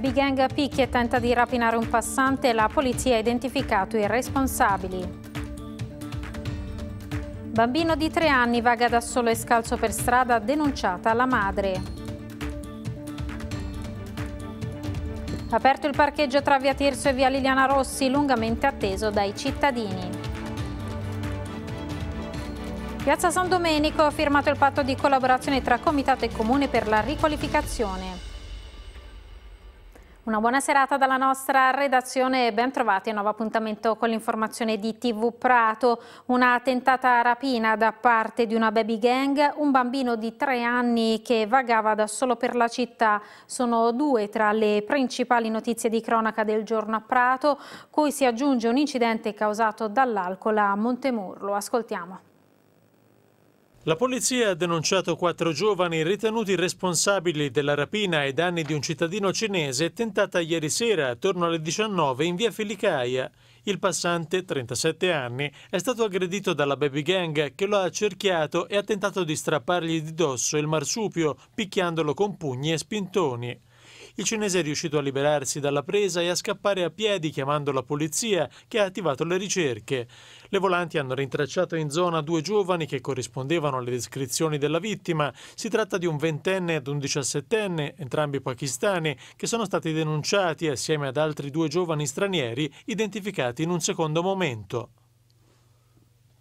Baby gang picchia e tenta di rapinare un passante, la polizia ha identificato i responsabili. Bambino di tre anni vaga da solo e scalzo per strada, denunciata la madre. Aperto il parcheggio tra via Tirso e via Liliana Rossi, lungamente atteso dai cittadini. Piazza San Domenico ha firmato il patto di collaborazione tra Comitato e Comune per la riqualificazione. Una buona serata dalla nostra redazione e ben trovati. Nuovo appuntamento con l'informazione di TV Prato. Una tentata rapina da parte di una baby gang. Un bambino di tre anni che vagava da solo per la città. Sono due tra le principali notizie di cronaca del giorno a Prato, cui si aggiunge un incidente causato dall'alcol a Montemurlo. Ascoltiamo. La polizia ha denunciato quattro giovani ritenuti responsabili della rapina ai danni di un cittadino cinese tentata ieri sera attorno alle 19 in via Filicaia. Il passante, 37 anni, è stato aggredito dalla baby gang che lo ha accerchiato e ha tentato di strappargli di dosso il marsupio picchiandolo con pugni e spintoni. Il cinese è riuscito a liberarsi dalla presa e a scappare a piedi chiamando la polizia che ha attivato le ricerche. Le volanti hanno rintracciato in zona due giovani che corrispondevano alle descrizioni della vittima. Si tratta di un ventenne ed un diciassettenne, entrambi pakistani, che sono stati denunciati assieme ad altri due giovani stranieri identificati in un secondo momento.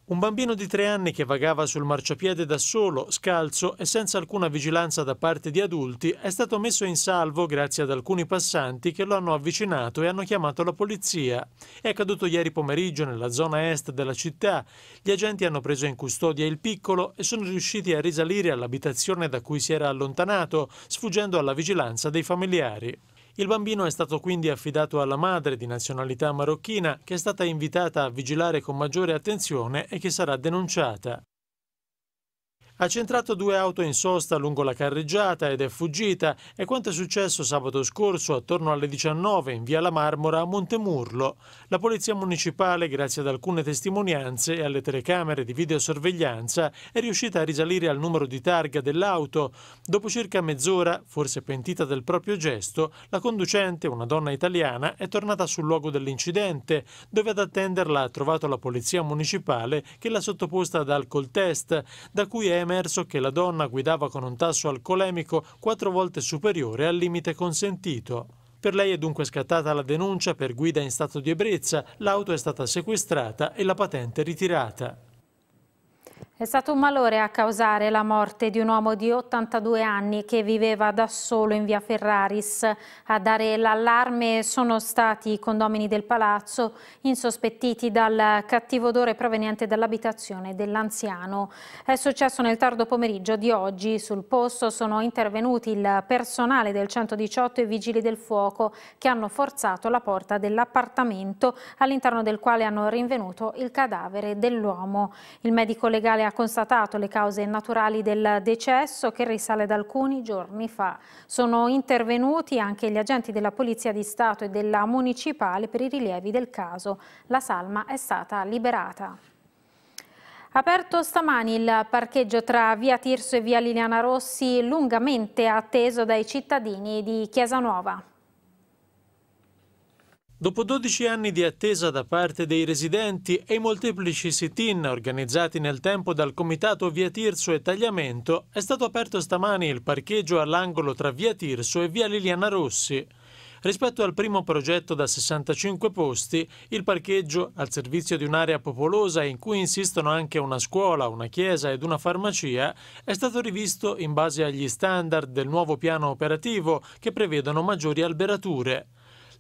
Un bambino di tre anni che vagava sul marciapiede da solo, scalzo e senza alcuna vigilanza da parte di adulti, è stato messo in salvo grazie ad alcuni passanti che lo hanno avvicinato e hanno chiamato la polizia. È accaduto ieri pomeriggio nella zona est della città. Gli agenti hanno preso in custodia il piccolo e sono riusciti a risalire all'abitazione da cui si era allontanato, sfuggendo alla vigilanza dei familiari. Il bambino è stato quindi affidato alla madre di nazionalità marocchina che è stata invitata a vigilare con maggiore attenzione e che sarà denunciata. Ha centrato due auto in sosta lungo la carreggiata ed è fuggita. È quanto è successo sabato scorso attorno alle 19 in via La Marmora a Montemurlo. La polizia municipale, grazie ad alcune testimonianze e alle telecamere di videosorveglianza, è riuscita a risalire al numero di targa dell'auto. Dopo circa mezz'ora, forse pentita del proprio gesto, la conducente, una donna italiana, è tornata sul luogo dell'incidente, dove ad attenderla ha trovato la polizia municipale che l'ha sottoposta ad alcol test, da cui è emerso che la donna guidava con un tasso alcolemico quattro volte superiore al limite consentito. Per lei è dunque scattata la denuncia per guida in stato di ebbrezza, l'auto è stata sequestrata e la patente ritirata. È stato un malore a causare la morte di un uomo di 82 anni che viveva da solo in via Ferraris. A dare l'allarme sono stati i condomini del palazzo, insospettiti dal cattivo odore proveniente dall'abitazione dell'anziano. È successo nel tardo pomeriggio di oggi. Sul posto sono intervenuti il personale del 118 e i vigili del fuoco che hanno forzato la porta dell'appartamento all'interno del quale hanno rinvenuto il cadavere dell'uomo. Il medico legale ha ha constatato le cause naturali del decesso che risale ad alcuni giorni fa. Sono intervenuti anche gli agenti della Polizia di Stato e della Municipale per i rilievi del caso. La salma è stata liberata. Aperto stamani il parcheggio tra via Tirso e via Liliana Rossi, lungamente atteso dai cittadini di Chiesa Nuova. Dopo 12 anni di attesa da parte dei residenti e i molteplici sit-in organizzati nel tempo dal comitato Via Tirso e Tagliamento, è stato aperto stamani il parcheggio all'angolo tra Via Tirso e Via Liliana Rossi. Rispetto al primo progetto da 65 posti, il parcheggio, al servizio di un'area popolosa in cui insistono anche una scuola, una chiesa ed una farmacia, è stato rivisto in base agli standard del nuovo piano operativo che prevedono maggiori alberature.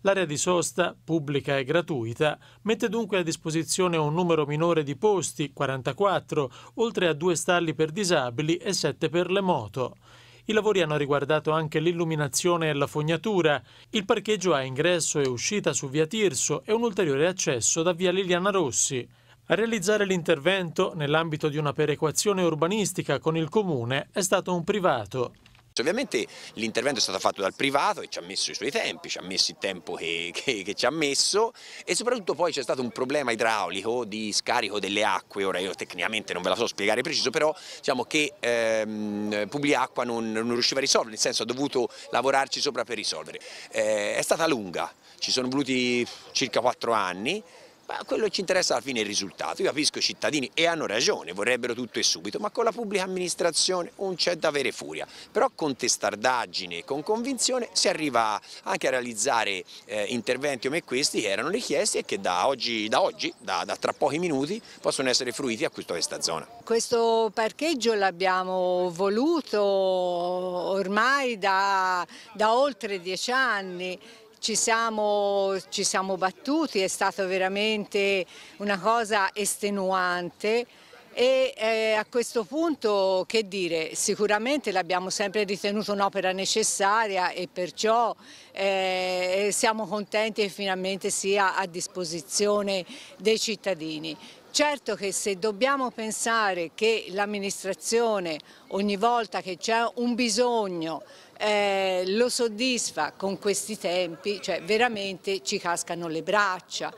L'area di sosta, pubblica e gratuita, mette dunque a disposizione un numero minore di posti, 44, oltre a due stalli per disabili e sette per le moto. I lavori hanno riguardato anche l'illuminazione e la fognatura. Il parcheggio ha ingresso e uscita su via Tirso e un ulteriore accesso da via Liliana Rossi. A realizzare l'intervento, nell'ambito di una perequazione urbanistica con il comune, è stato un privato. Certo, ovviamente l'intervento è stato fatto dal privato e ci ha messo i suoi tempi, ci ha messo il tempo che, che, che ci ha messo e soprattutto poi c'è stato un problema idraulico di scarico delle acque, ora io tecnicamente non ve la so spiegare preciso, però diciamo che ehm, Publiacqua non, non, riusciva a risolvere, nel senso ha dovuto lavorarci sopra per risolvere. Eh, è stata lunga, ci sono voluti circa quattro anni, ma quello ci interessa alla fine è il risultato. Io capisco i cittadini e hanno ragione, vorrebbero tutto e subito, ma con la pubblica amministrazione non c'è da avere furia. Però con testardaggine e con convinzione si arriva anche a realizzare eh, interventi come questi che erano richiesti e che da oggi, da, oggi da, da tra pochi minuti, possono essere fruiti a questa zona. Questo parcheggio l'abbiamo voluto ormai da, da oltre dieci anni ci siamo, ci siamo battuti, è stata veramente una cosa estenuante e eh, a questo punto che dire, sicuramente l'abbiamo sempre ritenuto un'opera necessaria e perciò eh, siamo contenti che finalmente sia a disposizione dei cittadini. Certo che se dobbiamo pensare che l'amministrazione ogni volta che c'è un bisogno eh, lo soddisfa con questi tempi, cioè veramente ci cascano le braccia.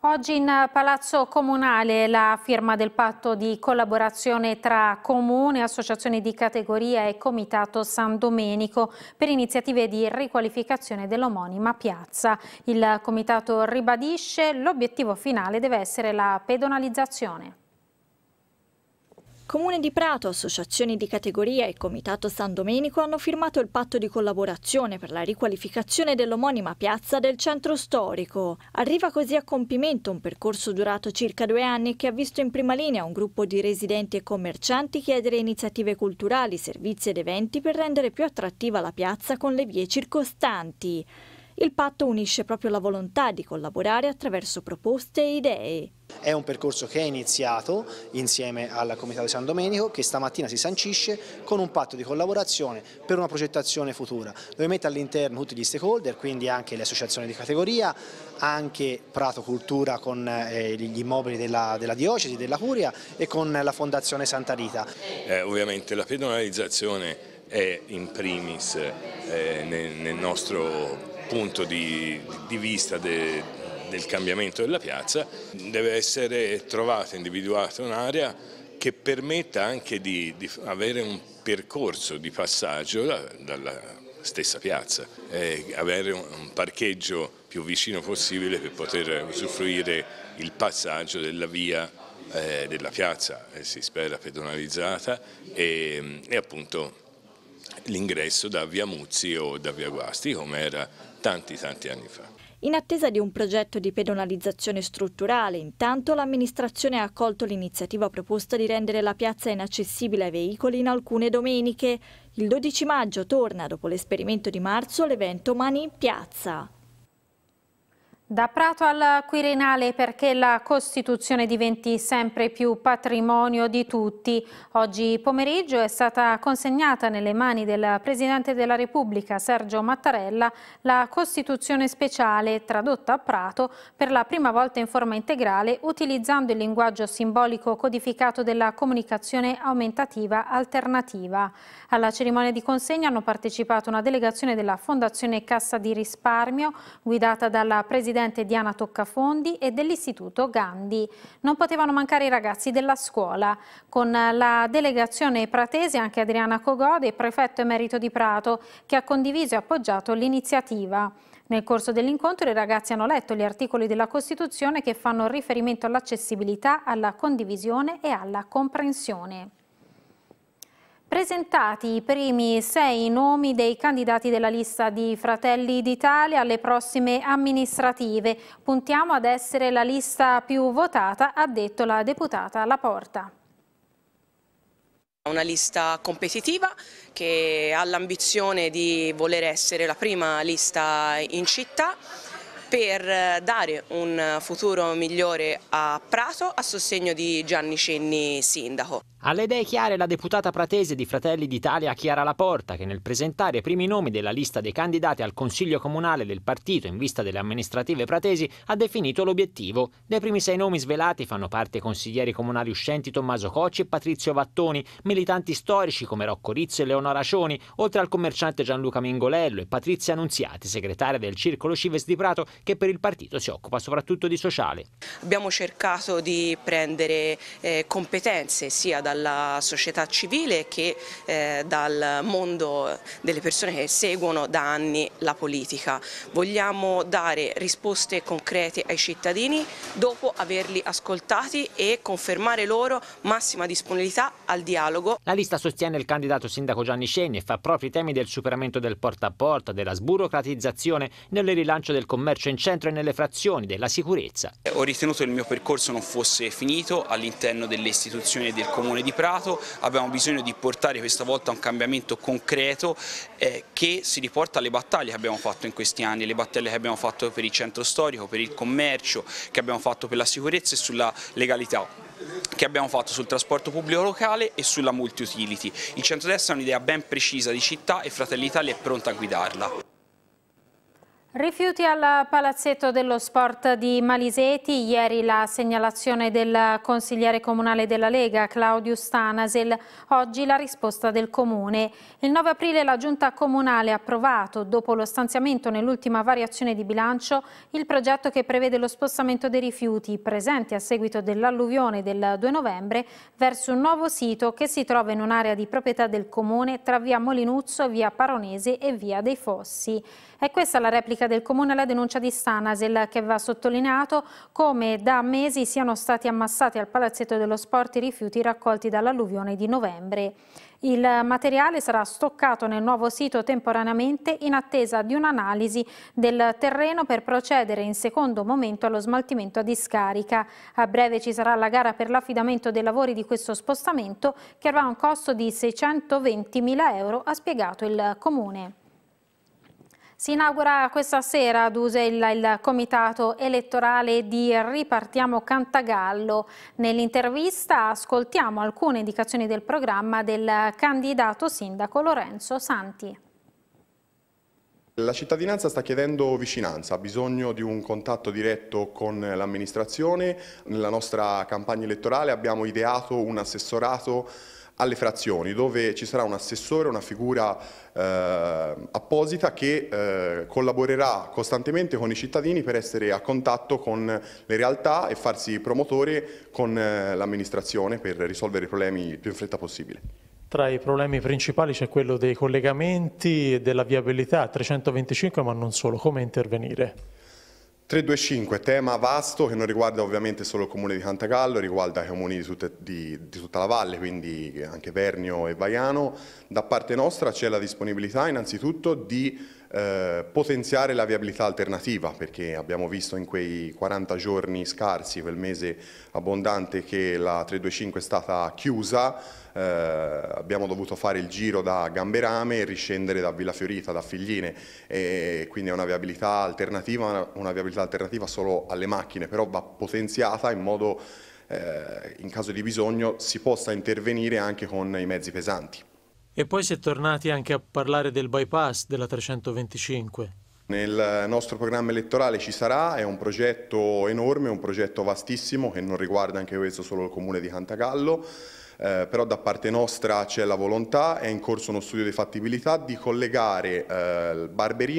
Oggi in Palazzo Comunale la firma del patto di collaborazione tra Comune, Associazione di Categoria e Comitato San Domenico per iniziative di riqualificazione dell'omonima piazza. Il Comitato ribadisce l'obiettivo finale deve essere la pedonalizzazione. Comune di Prato, associazioni di categoria e Comitato San Domenico hanno firmato il patto di collaborazione per la riqualificazione dell'omonima piazza del centro storico. Arriva così a compimento un percorso durato circa due anni che ha visto in prima linea un gruppo di residenti e commercianti chiedere iniziative culturali, servizi ed eventi per rendere più attrattiva la piazza con le vie circostanti. Il patto unisce proprio la volontà di collaborare attraverso proposte e idee. È un percorso che è iniziato insieme al Comitato di San Domenico che stamattina si sancisce con un patto di collaborazione per una progettazione futura dove mette all'interno tutti gli stakeholder, quindi anche le associazioni di categoria, anche Prato Cultura con eh, gli immobili della, della diocesi, della Curia e con la Fondazione Santa Rita. Eh, ovviamente la pedonalizzazione è in primis eh, nel, nel nostro punto di, di vista de, del cambiamento della piazza deve essere trovata, individuata un'area che permetta anche di, di, avere un percorso di passaggio da, dalla stessa piazza, avere un parcheggio più vicino possibile per poter usufruire il passaggio della via eh, della piazza, eh, si spera pedonalizzata, e, e appunto l'ingresso da via Muzzi o da via Guasti, come era tanti tanti anni fa. In attesa di un progetto di pedonalizzazione strutturale, intanto l'amministrazione ha accolto l'iniziativa proposta di rendere la piazza inaccessibile ai veicoli in alcune domeniche. Il 12 maggio torna, dopo l'esperimento di marzo, l'evento Mani in piazza. Da Prato al Quirinale perché la Costituzione diventi sempre più patrimonio di tutti. Oggi pomeriggio è stata consegnata nelle mani del Presidente della Repubblica Sergio Mattarella la Costituzione speciale tradotta a Prato per la prima volta in forma integrale utilizzando il linguaggio simbolico codificato della comunicazione aumentativa alternativa. Alla cerimonia di consegna hanno partecipato una delegazione della Fondazione Cassa di Risparmio guidata dalla Presidente presidente Diana Toccafondi e dell'Istituto Gandhi. Non potevano mancare i ragazzi della scuola. Con la delegazione pratese anche Adriana Cogode, prefetto emerito di Prato, che ha condiviso e appoggiato l'iniziativa. Nel corso dell'incontro i ragazzi hanno letto gli articoli della Costituzione che fanno riferimento all'accessibilità, alla condivisione e alla comprensione. Presentati i primi sei nomi dei candidati della lista di Fratelli d'Italia alle prossime amministrative. Puntiamo ad essere la lista più votata, ha detto la deputata Laporta. Una lista competitiva che ha l'ambizione di voler essere la prima lista in città per dare un futuro migliore a Prato a sostegno di Gianni Cenni, sindaco. Alle idee chiare la deputata pratese di Fratelli d'Italia Chiara Laporta, che nel presentare i primi nomi della lista dei candidati al Consiglio Comunale del partito in vista delle amministrative pratesi, ha definito l'obiettivo. Dei primi sei nomi svelati fanno parte consiglieri comunali uscenti Tommaso Cocci e Patrizio Vattoni, militanti storici come Rocco Rizzo e Leonora Cioni, oltre al commerciante Gianluca Mingolello e Patrizia Annunziati, segretaria del Circolo Cives di Prato, che per il partito si occupa soprattutto di sociale. Abbiamo cercato di prendere eh, competenze sia dal dalla società civile che eh, dal mondo delle persone che seguono da anni la politica. Vogliamo dare risposte concrete ai cittadini dopo averli ascoltati e confermare loro massima disponibilità al dialogo. La lista sostiene il candidato sindaco Gianni Sceni e fa propri i temi del superamento del porta a porta, della sburocratizzazione, nel rilancio del commercio in centro e nelle frazioni, della sicurezza. Ho ritenuto che il mio percorso non fosse finito all'interno delle istituzioni del comune di Prato, abbiamo bisogno di portare questa volta un cambiamento concreto eh, che si riporta alle battaglie che abbiamo fatto in questi anni, le battaglie che abbiamo fatto per il centro storico, per il commercio, che abbiamo fatto per la sicurezza e sulla legalità che abbiamo fatto sul trasporto pubblico locale e sulla multi-utility. Il centrodestra ha un'idea ben precisa di città e Fratelli Italia è pronta a guidarla. Rifiuti al Palazzetto dello Sport di Maliseti, ieri la segnalazione del consigliere comunale della Lega Claudio Stanasel, oggi la risposta del comune. Il 9 aprile la giunta comunale ha approvato, dopo lo stanziamento nell'ultima variazione di bilancio, il progetto che prevede lo spostamento dei rifiuti presenti a seguito dell'alluvione del 2 novembre verso un nuovo sito che si trova in un'area di proprietà del comune tra via Molinuzzo, via Paronese e via dei Fossi. È questa la replica critica del Comune alla denuncia di Stanasel che va sottolineato come da mesi siano stati ammassati al Palazzetto dello Sport i rifiuti raccolti dall'alluvione di novembre. Il materiale sarà stoccato nel nuovo sito temporaneamente in attesa di un'analisi del terreno per procedere in secondo momento allo smaltimento a discarica. A breve ci sarà la gara per l'affidamento dei lavori di questo spostamento che avrà un costo di 620.000 euro, ha spiegato il Comune. Si inaugura questa sera ad Usella il comitato elettorale di Ripartiamo Cantagallo. Nell'intervista ascoltiamo alcune indicazioni del programma del candidato sindaco Lorenzo Santi. La cittadinanza sta chiedendo vicinanza, ha bisogno di un contatto diretto con l'amministrazione. Nella nostra campagna elettorale abbiamo ideato un assessorato alle frazioni, dove ci sarà un assessore, una figura eh, apposita che eh, collaborerà costantemente con i cittadini per essere a contatto con le realtà e farsi promotore con eh, l'amministrazione per risolvere i problemi il più in fretta possibile. Tra i problemi principali c'è quello dei collegamenti e della viabilità, 325 ma non solo, come intervenire? 325, tema vasto che non riguarda ovviamente solo il comune di Cantagallo, riguarda i comuni di tutta, di, di tutta, la valle, quindi anche Vernio e Baiano. Da parte nostra c'è la disponibilità innanzitutto di eh, potenziare la viabilità alternativa perché abbiamo visto in quei 40 giorni scarsi, quel mese abbondante che la 325 è stata chiusa, eh, abbiamo dovuto fare il giro da Gamberame e riscendere da Villa Fiorita, da Figline, e quindi è una viabilità alternativa, una viabilità alternativa solo alle macchine, però va potenziata in modo eh, in caso di bisogno si possa intervenire anche con i mezzi pesanti. E poi si è tornati anche a parlare del bypass della 325. Nel nostro programma elettorale ci sarà, è un progetto enorme, un progetto vastissimo che non riguarda anche questo solo il comune di Cantagallo eh, però da parte nostra c'è la volontà, è in corso uno studio di fattibilità di collegare eh,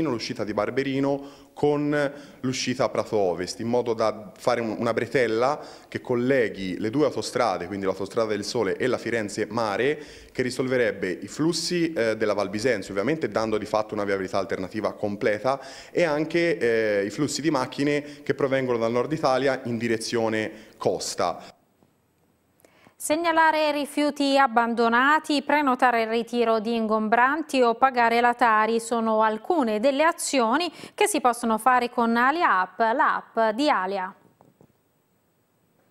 l'uscita di Barberino con l'uscita a Prato Ovest, in modo da fare un, una bretella che colleghi le due autostrade, quindi l'autostrada del Sole e la Firenze Mare, che risolverebbe i flussi eh, della Val Bisenzio, ovviamente dando di fatto una viabilità alternativa completa, e anche eh, i flussi di macchine che provengono dal nord Italia in direzione costa. Segnalare rifiuti abbandonati, prenotare il ritiro di ingombranti o pagare la Tari sono alcune delle azioni che si possono fare con Alia App, l'app di Alia.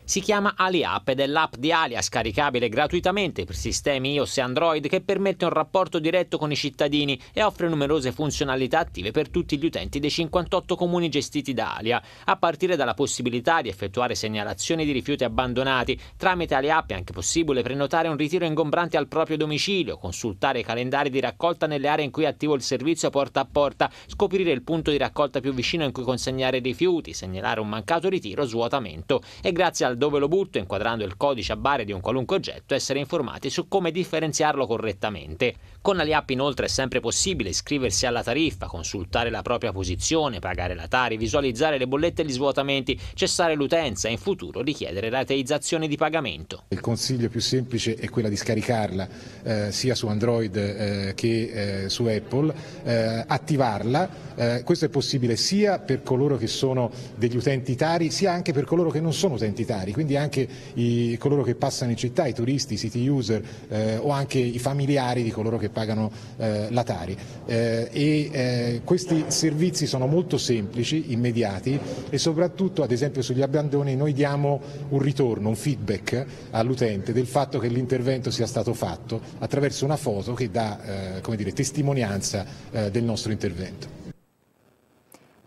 Si chiama AliApp ed è l'app di Alia scaricabile gratuitamente per sistemi iOS e Android che permette un rapporto diretto con i cittadini e offre numerose funzionalità attive per tutti gli utenti dei 58 comuni gestiti da Alia, a partire dalla possibilità di effettuare segnalazioni di rifiuti abbandonati. Tramite AliApp è anche possibile prenotare un ritiro ingombrante al proprio domicilio, consultare i calendari di raccolta nelle aree in cui è attivo il servizio porta a porta, scoprire il punto di raccolta più vicino in cui consegnare rifiuti, segnalare un mancato ritiro, o svuotamento e grazie al dal dove lo butto, inquadrando il codice a barre di un qualunque oggetto, essere informati su come differenziarlo correttamente. Con AliApp inoltre è sempre possibile iscriversi alla tariffa, consultare la propria posizione, pagare la Tari, visualizzare le bollette e gli svuotamenti, cessare l'utenza e in futuro richiedere rateizzazione di pagamento. Il consiglio più semplice è quello di scaricarla eh, sia su Android eh, che eh, su Apple, eh, attivarla. Eh, questo è possibile sia per coloro che sono degli utenti tari, sia anche per coloro che non sono utenti tari familiari, quindi anche i, coloro che passano in città, i turisti, i city user eh, o anche i familiari di coloro che pagano eh, la Tari. Eh, e, eh, questi servizi sono molto semplici, immediati e soprattutto ad esempio sugli abbandoni noi diamo un ritorno, un feedback all'utente del fatto che l'intervento sia stato fatto attraverso una foto che dà eh, come dire, testimonianza eh, del nostro intervento.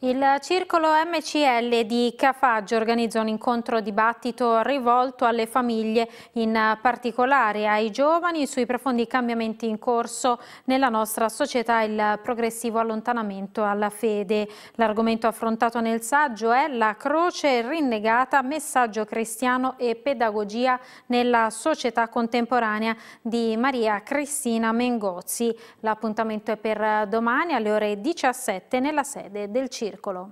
Il circolo MCL di Cafaggio organizza un incontro dibattito rivolto alle famiglie, in particolare ai giovani, sui profondi cambiamenti in corso nella nostra società e il progressivo allontanamento alla fede. L'argomento affrontato nel saggio è la croce rinnegata, messaggio cristiano e pedagogia nella società contemporanea di Maria Cristina Mengozzi. L'appuntamento è per domani alle ore 17 nella sede del circolo circolo.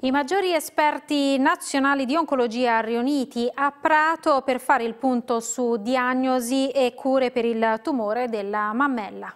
I maggiori esperti nazionali di oncologia riuniti a Prato per fare il punto su diagnosi e cure per il tumore della mammella.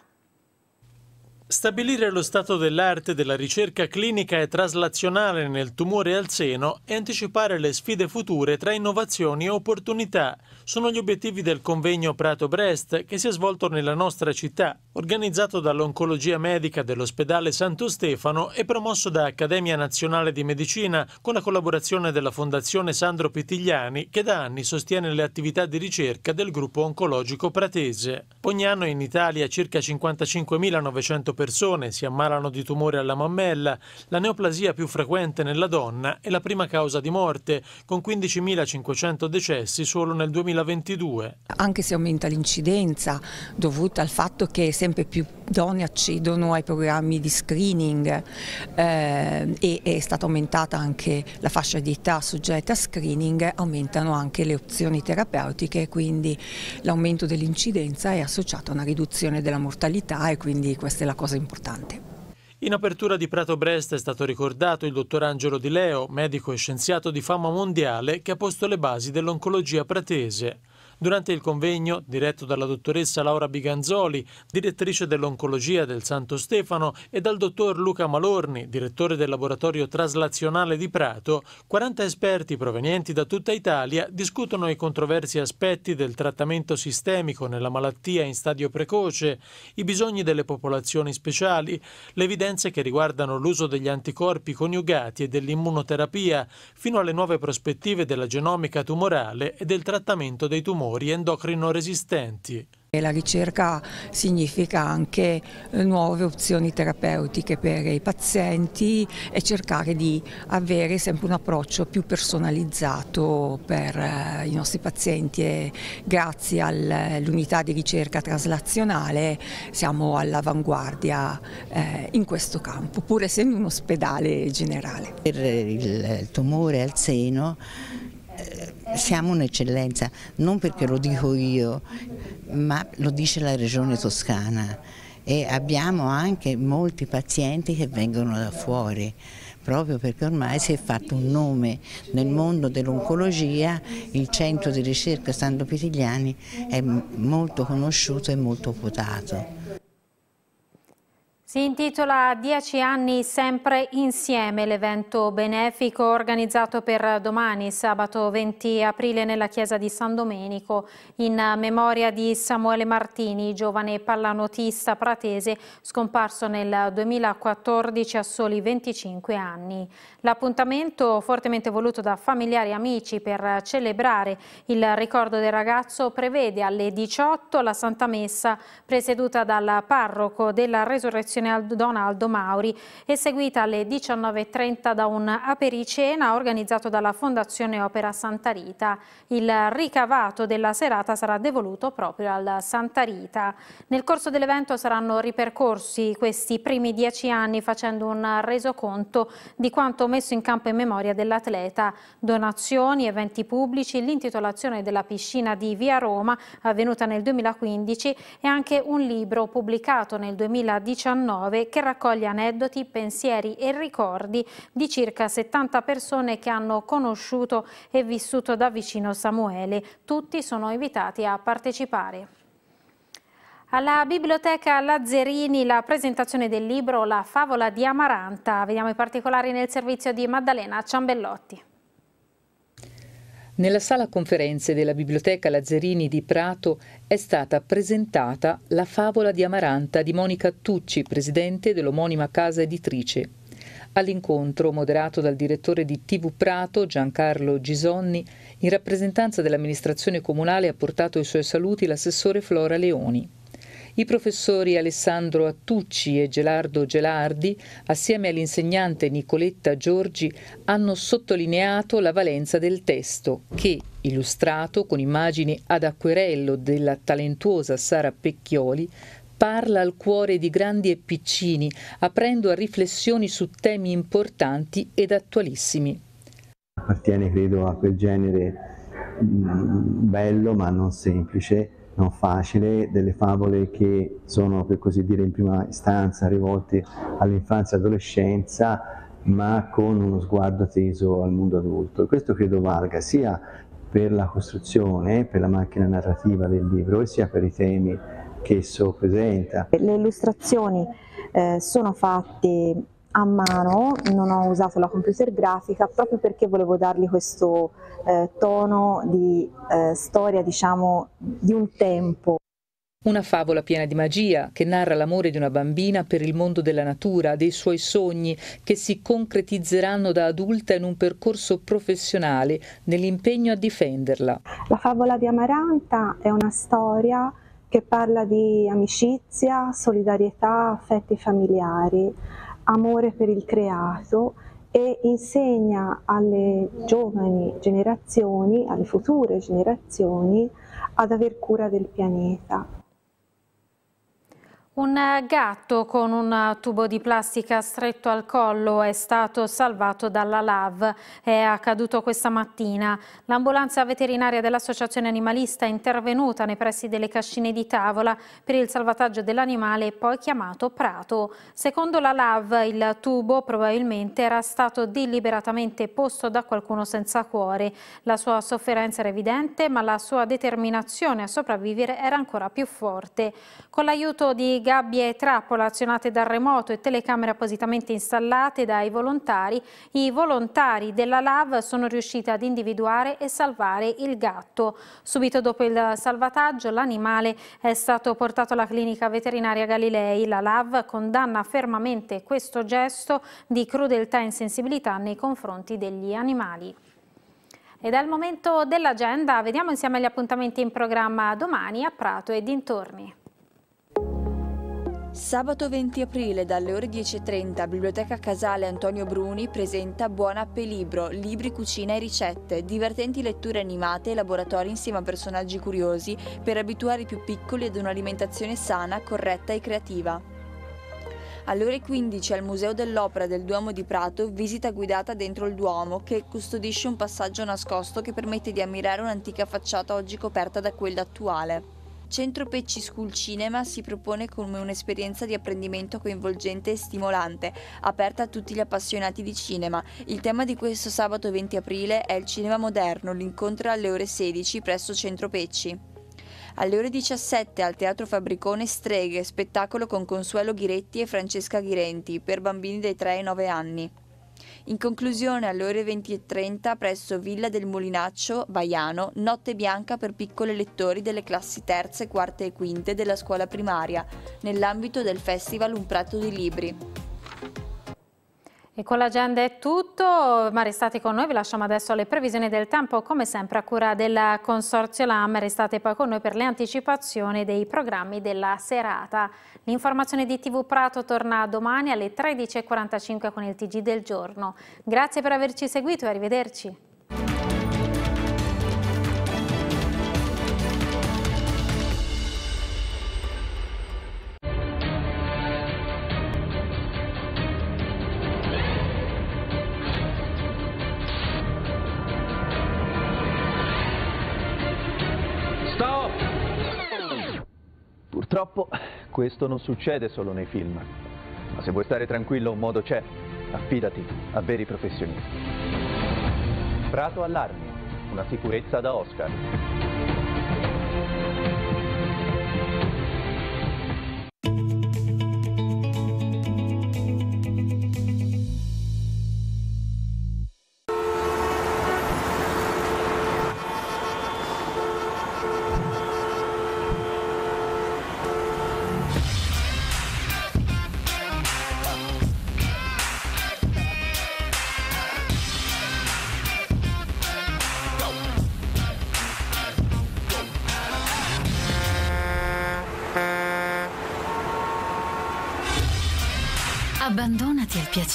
Stabilire lo stato dell'arte della ricerca clinica e traslazionale nel tumore al seno e anticipare le sfide future tra innovazioni e opportunità sono gli obiettivi del convegno Prato Brest che si è svolto nella nostra città, organizzato dall'Oncologia Medica dell'Ospedale Santo Stefano e promosso da Accademia Nazionale di Medicina con la collaborazione della Fondazione Sandro Pitigliani che da anni sostiene le attività di ricerca del gruppo oncologico pratese. Ogni anno in Italia circa 55.900 persone persone si ammalano di tumore alla mammella, la neoplasia più frequente nella donna è la prima causa di morte, con 15.500 decessi solo nel 2022. Anche se aumenta l'incidenza dovuta al fatto che sempre più donne accedono ai programmi di screening eh, e è stata aumentata anche la fascia di età soggetta a screening, aumentano anche le opzioni terapeutiche, quindi l'aumento dell'incidenza è associato a una riduzione della mortalità e quindi questa è la cosa importante. In apertura di Prato Brest è stato ricordato il dottor Angelo Di Leo, medico e scienziato di fama mondiale che ha posto le basi dell'oncologia pratese. Durante il convegno, diretto dalla dottoressa Laura Biganzoli, direttrice dell'oncologia del Santo Stefano, e dal dottor Luca Malorni, direttore del laboratorio traslazionale di Prato, 40 esperti provenienti da tutta Italia discutono i controversi aspetti del trattamento sistemico nella malattia in stadio precoce, i bisogni delle popolazioni speciali, le evidenze che riguardano l'uso degli anticorpi coniugati e dell'immunoterapia, fino alle nuove prospettive della genomica tumorale e del trattamento dei tumori tumori endocrino resistenti. La ricerca significa anche eh, nuove opzioni terapeutiche per i pazienti e cercare di avere sempre un approccio più personalizzato per eh, i nostri pazienti e grazie eh, all'unità di ricerca traslazionale siamo all'avanguardia in questo campo, pur essendo un ospedale generale. Per il tumore al seno eh, siamo un'eccellenza, non perché lo dico io, ma lo dice la regione toscana e abbiamo anche molti pazienti che vengono da fuori proprio perché ormai si è fatto un nome nel mondo dell'oncologia, il centro di ricerca Sando Pitigliani è molto conosciuto e molto quotato. Si intitola Dieci anni sempre insieme l'evento benefico organizzato per domani, sabato 20 aprile, nella chiesa di San Domenico, in memoria di Samuele Martini, giovane pallanotista pratese scomparso nel 2014 a soli 25 anni. L'appuntamento, fortemente voluto da familiari e amici per celebrare il ricordo del ragazzo, prevede alle 18 la Santa Messa presieduta dal parroco della Resurrezione colazione al Mauri e seguita alle 19.30 da un apericena organizzato dalla Fondazione Opera Santa Rita. Il ricavato della serata sarà devoluto proprio al Santa Rita. Nel corso dell'evento saranno ripercorsi questi primi dieci anni facendo un resoconto di quanto messo in campo in memoria dell'atleta, donazioni, eventi pubblici, l'intitolazione della piscina di Via Roma avvenuta nel 2015 e anche un libro pubblicato nel 2019 2019 che raccoglie aneddoti, pensieri e ricordi di circa 70 persone che hanno conosciuto e vissuto da vicino Samuele. Tutti sono invitati a partecipare. Alla Biblioteca Lazzerini la presentazione del libro La favola di Amaranta. Vediamo i particolari nel servizio di Maddalena Ciambellotti. Nella sala conferenze della Biblioteca Lazzerini di Prato è stata presentata La favola di Amaranta di Monica Tucci, presidente dell'omonima casa editrice. All'incontro, moderato dal direttore di TV Prato Giancarlo Gisonni, in rappresentanza dell'amministrazione comunale ha portato i suoi saluti l'assessore Flora Leoni i professori Alessandro Attucci e Gelardo Gelardi, assieme all'insegnante Nicoletta Giorgi, hanno sottolineato la valenza del testo che, illustrato con immagini ad acquerello della talentuosa Sara Pecchioli, parla al cuore di grandi e piccini, aprendo a riflessioni su temi importanti ed attualissimi. Appartiene, credo, a quel genere mm, bello ma non semplice non facile, delle favole che sono per così dire in prima istanza rivolte all'infanzia e adolescenza, ma con uno sguardo teso al mondo adulto. E questo credo valga sia per la costruzione, per la macchina narrativa del libro, sia per i temi che esso presenta. Le illustrazioni eh, sono fatte a mano, non ho usato la computer grafica proprio perché volevo dargli questo eh, tono di eh, storia, diciamo, di un tempo. Una favola piena di magia che narra l'amore di una bambina per il mondo della natura, dei suoi sogni che si concretizzeranno da adulta in un percorso professionale nell'impegno a difenderla. La favola di Amaranta è una storia che parla di amicizia, solidarietà, affetti familiari amore per il creato e insegna alle giovani generazioni, alle future generazioni, ad aver cura del pianeta. Un gatto con un tubo di plastica stretto al collo è stato salvato dalla LAV. È accaduto questa mattina. L'ambulanza veterinaria dell'Associazione Animalista è intervenuta nei pressi delle cascine di tavola per il salvataggio dell'animale poi chiamato Prato. Secondo la LAV il tubo probabilmente era stato deliberatamente posto da qualcuno senza cuore. La sua sofferenza era evidente ma la sua determinazione a sopravvivere era ancora più forte. Con l'aiuto di gabbie e trappole azionate dal remoto e telecamere appositamente installate dai volontari, i volontari della LAV sono riusciti ad individuare e salvare il gatto. Subito dopo il salvataggio l'animale è stato portato alla clinica veterinaria Galilei. La LAV condanna fermamente questo gesto di crudeltà e insensibilità nei confronti degli animali. Ed è il momento dell'agenda, vediamo insieme gli appuntamenti in programma domani a Prato e dintorni. Sabato 20 aprile dalle ore 10.30 Biblioteca Casale Antonio Bruni presenta Buon Appelibro, libri, cucina e ricette, divertenti letture animate e laboratori insieme a personaggi curiosi per abituare i più piccoli ad un'alimentazione sana, corretta e creativa. Alle ore 15 al Museo dell'Opera del Duomo di Prato visita guidata dentro il Duomo che custodisce un passaggio nascosto che permette di ammirare un'antica facciata oggi coperta da quella attuale. Centro Pecci School Cinema si propone come un'esperienza di apprendimento coinvolgente e stimolante, aperta a tutti gli appassionati di cinema. Il tema di questo sabato 20 aprile è il cinema moderno, l'incontro alle ore 16 presso Centro Pecci. Alle ore 17 al Teatro Fabricone Streghe, spettacolo con Consuelo Ghiretti e Francesca Ghirenti per bambini dai 3 ai 9 anni. In conclusione alle ore 20.30 presso Villa del Molinaccio, Baiano, notte bianca per piccoli lettori delle classi terze, quarte e quinte della scuola primaria, nell'ambito del festival Un Prato di Libri. E con l'agenda è tutto, ma restate con noi, vi lasciamo adesso alle previsioni del tempo, come sempre a cura del Consorzio LAM, restate poi con noi per le anticipazioni dei programmi della serata. L'informazione di TV Prato torna domani alle 13.45 con il TG del giorno. Grazie per averci seguito e arrivederci. Purtroppo questo non succede solo nei film, ma se vuoi stare tranquillo un modo c'è, affidati a veri professionisti. Prato Allarmi, una sicurezza da Oscar.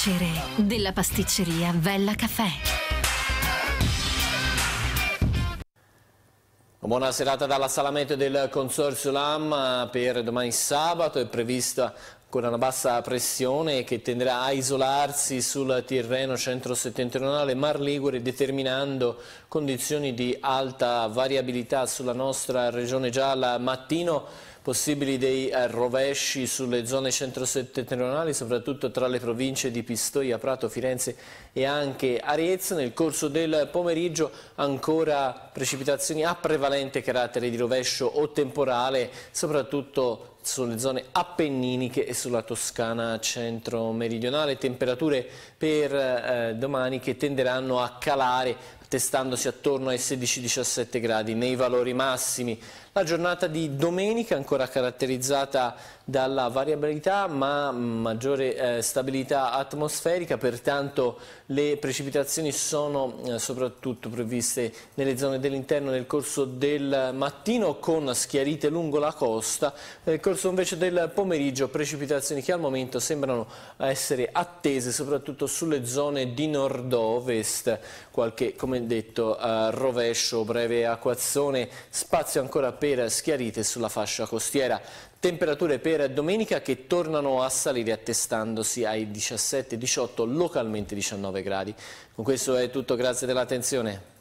piacere della pasticceria Vella Caffè. Buona serata dalla Salamento del Consorzio LAM per domani sabato, è prevista ancora una bassa pressione che tenderà a isolarsi sul Tirreno centro-settentrionale Mar Ligure determinando condizioni di alta variabilità sulla nostra regione gialla mattino possibili dei eh, rovesci sulle zone centro-settentrionali, soprattutto tra le province di Pistoia, Prato, Firenze e anche Arezzo. Nel corso del pomeriggio ancora precipitazioni a prevalente carattere di rovescio o temporale, soprattutto sulle zone appenniniche e sulla Toscana centro-meridionale, temperature per eh, domani che tenderanno a calare attestandosi attorno ai 16-17 gradi nei valori massimi. La giornata di domenica ancora caratterizzata dalla variabilità ma maggiore eh, stabilità atmosferica, pertanto le precipitazioni sono eh, soprattutto previste nelle zone dell'interno nel corso del mattino con schiarite lungo la costa, nel corso invece del pomeriggio precipitazioni che al momento sembrano essere attese soprattutto sulle zone di nord-ovest, qualche come detto a rovescio, breve acquazzone, spazio ancora per schiarite sulla fascia costiera. Temperature per domenica che tornano a salire attestandosi ai 17-18, localmente 19 gradi. Con questo è tutto, grazie dell'attenzione.